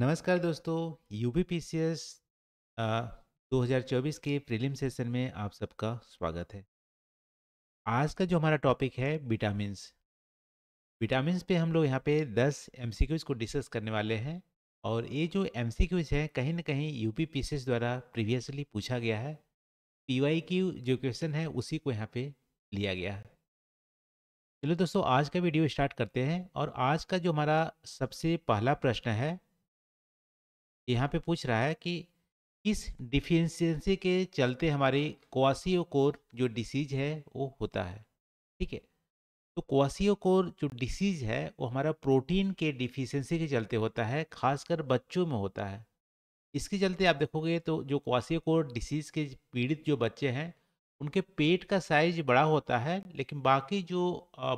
नमस्कार दोस्तों U P P C S दो के प्रीलिम सेशन में आप सबका स्वागत है आज का जो हमारा टॉपिक है विटामिन्स विटामिन पे हम लोग यहाँ पे 10 एम को डिस्कस करने वाले हैं और ये जो एम है कहीं ना कहीं U P P C S द्वारा प्रीवियसली पूछा गया है पी वाई की जो क्वेश्चन है उसी को यहाँ पे लिया गया है चलो दोस्तों आज का वीडियो स्टार्ट करते हैं और आज का जो हमारा सबसे पहला प्रश्न है यहाँ पे पूछ रहा है कि किस डिफिशियंसी के चलते हमारी कोर जो डिसीज है वो होता है ठीक है तो कोर जो डिसीज है वो हमारा प्रोटीन के डिफिशियंसी के चलते होता है खासकर बच्चों में होता है इसके चलते आप देखोगे तो जो कोर डिसीज के पीड़ित जो बच्चे हैं उनके पेट का साइज बड़ा होता है लेकिन बाकी जो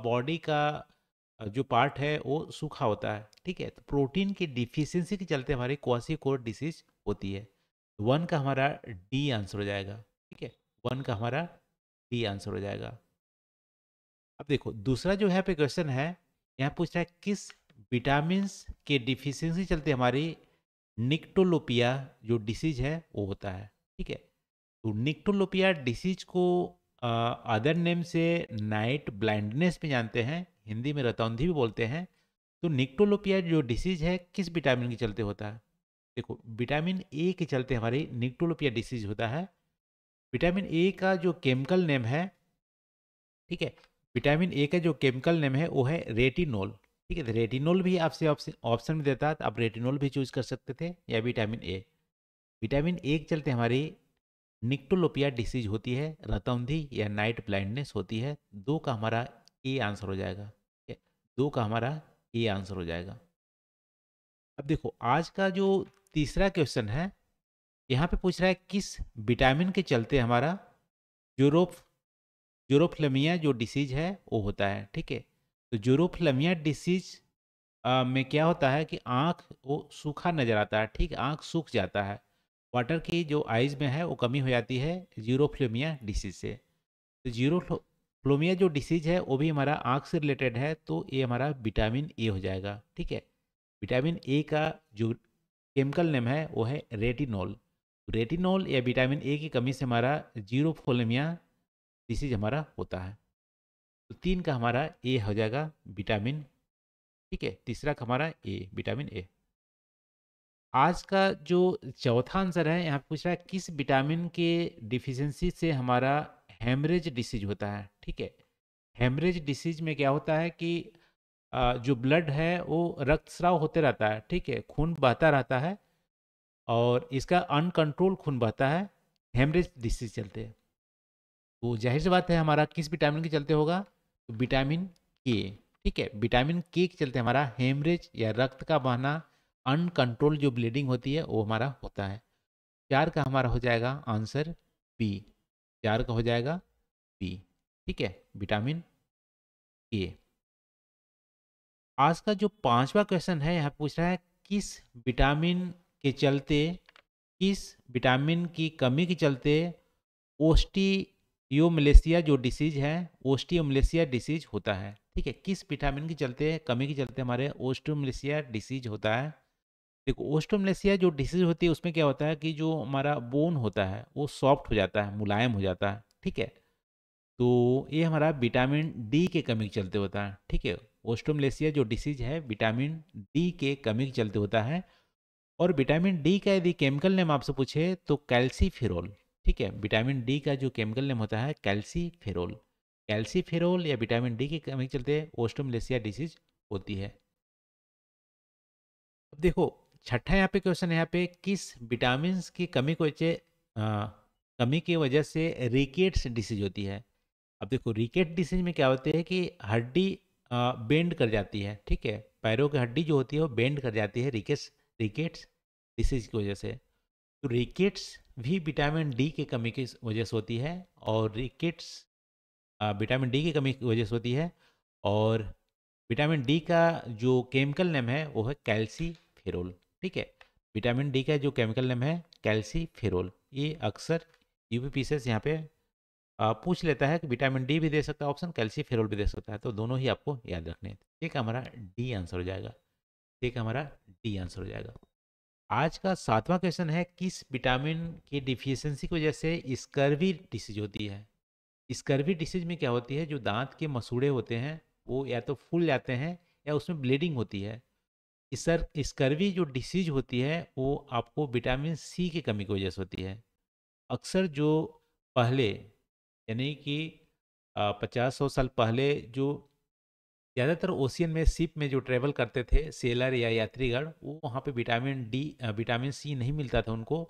बॉडी का जो पार्ट है वो सूखा होता है ठीक है तो प्रोटीन की डिफिशियंसी के चलते हमारी क्वासी कोर डिसीज होती है वन का हमारा डी आंसर हो जाएगा ठीक है वन का हमारा डी आंसर हो जाएगा अब देखो दूसरा जो है पे क्वेश्चन है यहाँ पूछ रहा है किस विटामिन के डिफिशियंसी चलते हमारी निक्टोलोपिया जो डिसीज है वो होता है ठीक है तो निक्टोलोपिया डिसीज को अदर नेम से नाइट ब्लाइंडनेस में जानते हैं हिंदी में रतौंधी भी बोलते हैं तो निक्टोलोपिया जो डिसीज़ है किस विटामिन के चलते होता है देखो विटामिन ए के चलते हमारी निक्टोलोपिया डिसीज होता है विटामिन ए का जो केमिकल नेम है ठीक है विटामिन ए का जो केमिकल नेम है वो है रेटिनोल ठीक है रेटिनोल भी आपसे ऑप्शन में देता है तो आप रेटिनोल भी चूज कर सकते थे या विटामिन ए विटामिन ए के चलते हमारी निक्टोलोपिया डिसीज होती है रतौंधी या नाइट ब्लाइंडनेस होती है दो का हमारा ए आंसर हो जाएगा ठीक है दो का हमारा ए आंसर हो जाएगा अब देखो आज का जो तीसरा क्वेश्चन है यहाँ पे पूछ रहा है किस विटामिन के चलते हमारा जोरोफ जोरोफ्लेमिया जो डिसीज है वो होता है ठीक है तो जोरोफ्लेमिया डिसीज में क्या होता है कि आँख वो सूखा नज़र आता है ठीक आँख सूख जाता है वाटर की जो आइज में है वो कमी हो जाती है जीरोफ्लेमिया डिसीज से तो जीरो प्लोमिया जो डिसीज है वो भी हमारा आँख से रिलेटेड है तो ये हमारा विटामिन ए हो जाएगा ठीक है विटामिन ए का जो केमिकल नेम है वो है रेटिनॉल रेटिनॉल या विटामिन ए की कमी से हमारा जीरो फोलेमिया डिसीज हमारा होता है तो तीन का हमारा ए हो जाएगा विटामिन ठीक है तीसरा का हमारा ए विटामिन ए आज का जो चौथा आंसर है यहाँ पूछ रहा है किस विटामिन के डिफिशेंसी से हमारा हेमरेज डिसीज होता है ठीक है हेमरेज डिसीज में क्या होता है कि जो ब्लड है वो रक्तस्राव होते रहता है ठीक है खून बहता रहता है और इसका अनकंट्रोल खून बहता है हेमरेज डिसीज चलते हैं तो जाहिर सी बात है हमारा किस विटामिन के चलते होगा तो विटामिन के ठीक है विटामिन के के चलते हमारा हेमरेज या रक्त का बहना अनकंट्रोल जो ब्लीडिंग होती है वो हमारा होता है चार का हमारा हो जाएगा आंसर बी चार का हो जाएगा बी ठीक है विटामिन ए आज का जो पांचवा क्वेश्चन है यहाँ पूछ रहा है किस विटामिन के चलते किस विटामिन की कमी के चलते ओस्टियोमलेसिया जो डिसीज है ओस्टियोमलेसिया डिसीज होता है ठीक है किस विटामिन के चलते कमी के चलते हमारे ओस्टोमलेसिया डिसीज होता है देखो ओस्टोमलेसिया जो डिसीज होती है उसमें क्या होता है कि जो हमारा बोन होता है वो सॉफ्ट हो जाता है मुलायम हो जाता है ठीक है तो ये हमारा विटामिन डी के कमी के चलते होता है ठीक है ओस्टोमलेसिया जो डिसीज है विटामिन डी के कमी के चलते होता है और विटामिन डी का यदि केमिकल नेम आपसे पूछे तो कैल्सीफेरोल ठीक है विटामिन डी का जो केमिकल नेम होता है कैल्सीफेरोल कैल्सीफेरोल या विटामिन डी के कमी के चलते ओस्टोमलेसिया डिसीज होती है अब देखो छठा यहाँ पे क्वेश्चन है यहाँ पे किस विटामिन की कमी को आ, कमी की वजह से रिकेट्स डिसीज होती है अब देखो रिकेट डिसीज में क्या होती है कि हड्डी बेंड कर जाती है ठीक है पैरों की हड्डी जो होती है वो बेंड कर जाती है रिकेट्स रिकेट्स डिसीज की वजह से तो रिकेट्स भी विटामिन डी की कमी की वजह से होती है और रिकेट्स विटामिन डी की कमी की वजह से होती है और विटामिन डी का जो केमिकल नेम है वो है कैल्सी फेरोल ठीक है विटामिन डी का जो केमिकल नेम है कैल्सीफेरोल ये अक्सर यूपी यहाँ पे पूछ लेता है कि विटामिन डी भी दे सकता है ऑप्शन कैल्सीफेरोल भी दे सकता है तो दोनों ही आपको याद रखने हैं ठीक हमारा डी आंसर हो जाएगा ठीक हमारा डी आंसर हो जाएगा आज का सातवां क्वेश्चन है किस विटामिन की डिफिशियंसी की वजह से स्कर्वी डिसीज होती है स्कर्वी डिसीज में क्या होती है जो दांत के मसूड़े होते हैं वो या तो फूल जाते हैं या उसमें ब्लीडिंग होती है सर स्कर्वी जो डिसीज होती है वो आपको विटामिन सी की कमी की वजह से होती है अक्सर जो पहले यानी कि पचास सौ साल पहले जो ज़्यादातर ओशियन में शिप में जो ट्रेवल करते थे सेलर या यात्रीगढ़ वो वहाँ पे विटामिन डी विटामिन सी नहीं मिलता था उनको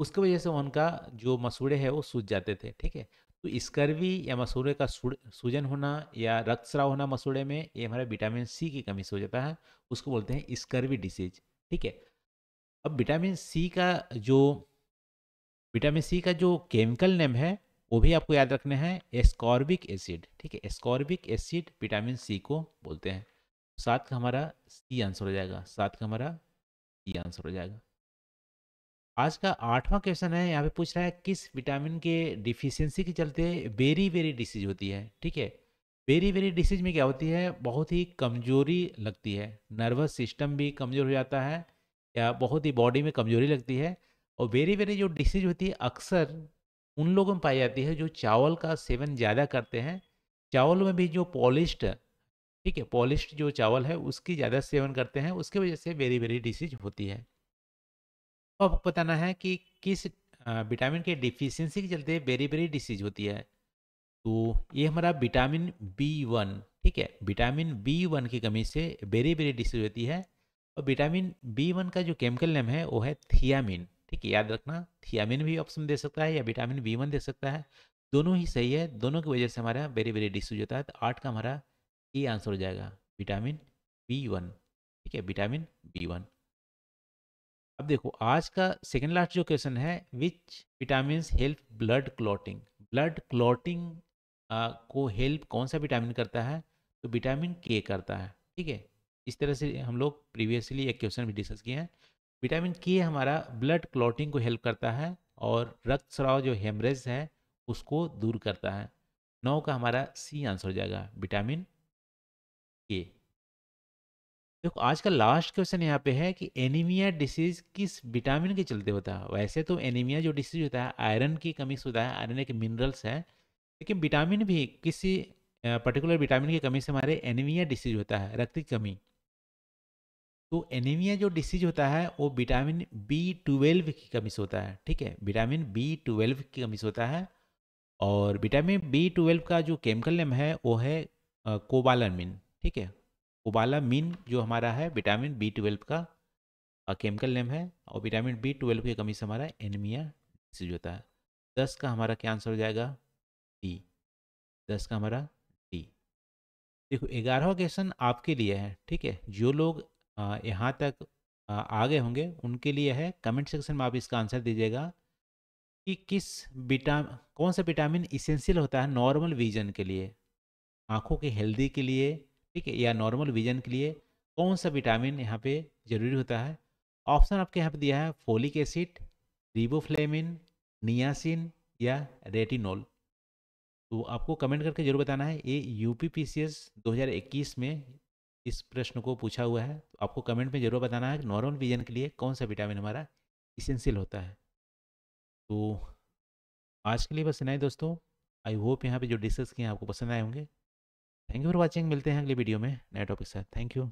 उसकी वजह से उनका जो मसूड़े है वो सूज जाते थे ठीक है तो स्कर्वी या मसूड़े का सूजन होना या रक्तस्राव होना मसूड़े में ये हमारा विटामिन सी की कमी से हो जाता है उसको बोलते हैं स्कर्वी डिसीज ठीक है अब विटामिन सी का जो विटामिन सी का जो केमिकल नेम है वो भी आपको याद रखना है एस्कॉर्बिक एसिड ठीक है एस्कॉर्बिक एसिड विटामिन सी को बोलते हैं सात का हमारा सी आंसर हो जाएगा सात का हमारा सी आंसर हो जाएगा आज का आठवां क्वेश्चन है यहाँ पे पूछ रहा है किस विटामिन के डिफिशियंसी के चलते वेरी वेरी डिसीज होती है ठीक है वेरी वेरी डिसीज में क्या होती है बहुत ही कमजोरी लगती है नर्वस सिस्टम भी कमज़ोर हो जाता है या बहुत ही बॉडी में कमजोरी लगती है और वेरी वेरी जो डिसीज होती है अक्सर उन लोगों में पाई जाती है जो चावल का सेवन ज़्यादा करते हैं चावल में भी जो पॉलिश्ड ठीक है पॉलिश्ड जो चावल है उसकी ज़्यादा सेवन करते हैं उसकी वजह से वेरी वेरी डिसीज होती है तो आपको बताना है कि किस विटामिन के डिफिशियंसी के चलते बेरी बेरी डिसीज होती है तो ये हमारा विटामिन बी वन ठीक है विटामिन बी वन की कमी से बेरी बेरी डिसीज होती है और विटामिन बी वन का जो केमिकल नेम है वो है थियामिन ठीक है याद रखना थियामिन भी ऑप्शन दे सकता है या विटामिन बी वन दे सकता है दोनों ही सही है दोनों की वजह से हमारा बेरी बेरी डिसीज होता है तो आठ का हमारा ये आंसर हो जाएगा विटामिन बी वन ठीक है विटामिन बी वन अब देखो आज का सेकेंड लास्ट जो क्वेश्चन है which vitamin help blood clotting blood clotting को हेल्प कौन सा विटामिन करता है तो विटामिन के करता है ठीक है इस तरह से हम लोग प्रीवियसली एक क्वेश्चन भी डिस्कस किए हैं विटामिन के हमारा ब्लड क्लॉटिंग को हेल्प करता है और रक्त स्राव जो हेमरेज है उसको दूर करता है नौ का हमारा सी आंसर हो जाएगा विटामिन के देखो आज का लास्ट क्वेश्चन यहाँ पे है कि एनीमिया डिसीज किस विटामिन के चलते होता है वैसे तो एनीमिया जो डिसीज होता है आयरन की कमी से होता है आयरन एक मिनरल्स है लेकिन विटामिन भी किसी पर्टिकुलर विटामिन की कमी से हमारे एनीमिया डिसीज होता है रक्त की कमी तो एनीमिया जो डिसीज होता है वो विटामिन बी ट्वेल्व की कमी से होता है ठीक है विटामिन बी ट्वेल्व की कमी से होता है और विटामिन बी ट्वेल्व का जो केमिकल नेम है वो है कोबालमिन ठीक है उबाला मीन जो हमारा है विटामिन बी ट्वेल्व का केमिकल नेम है और विटामिन बी ट्वेल्व की कमी से हमारा एनीमिया डिसीज होता है दस का हमारा क्या आंसर हो जाएगा डी दस का हमारा डी देखो ग्यारहवा क्वेश्चन आपके लिए है ठीक है जो लोग यहाँ तक आ गए होंगे उनके लिए है कमेंट सेक्शन में आप इसका आंसर दीजिएगा कि किस विटाम कौन सा विटामिन इसेंशियल होता है नॉर्मल विजन के लिए आँखों के हेल्दी के लिए ठीक है या नॉर्मल विजन के लिए कौन सा विटामिन यहाँ पे जरूरी होता है ऑप्शन आपके यहाँ पे दिया है फोलिक एसिड रिबोफ्लेमिन नियासिन या रेटिनोल तो आपको कमेंट करके जरूर बताना है ये यू पी सी एस दो हज़ार इक्कीस में इस प्रश्न को पूछा हुआ है तो आपको कमेंट में जरूर बताना है कि नॉर्मल विजन के लिए कौन सा विटामिन हमारा इसेंशियल होता है तो आज के लिए बस इतना ही दोस्तों आई होप यहाँ पे जो डिस्कस किए हैं आपको पसंद आए होंगे थैंक यू फॉर वॉचिंग मिलते हैं अगली वीडियो में नए टॉपिक साथ थैंक यू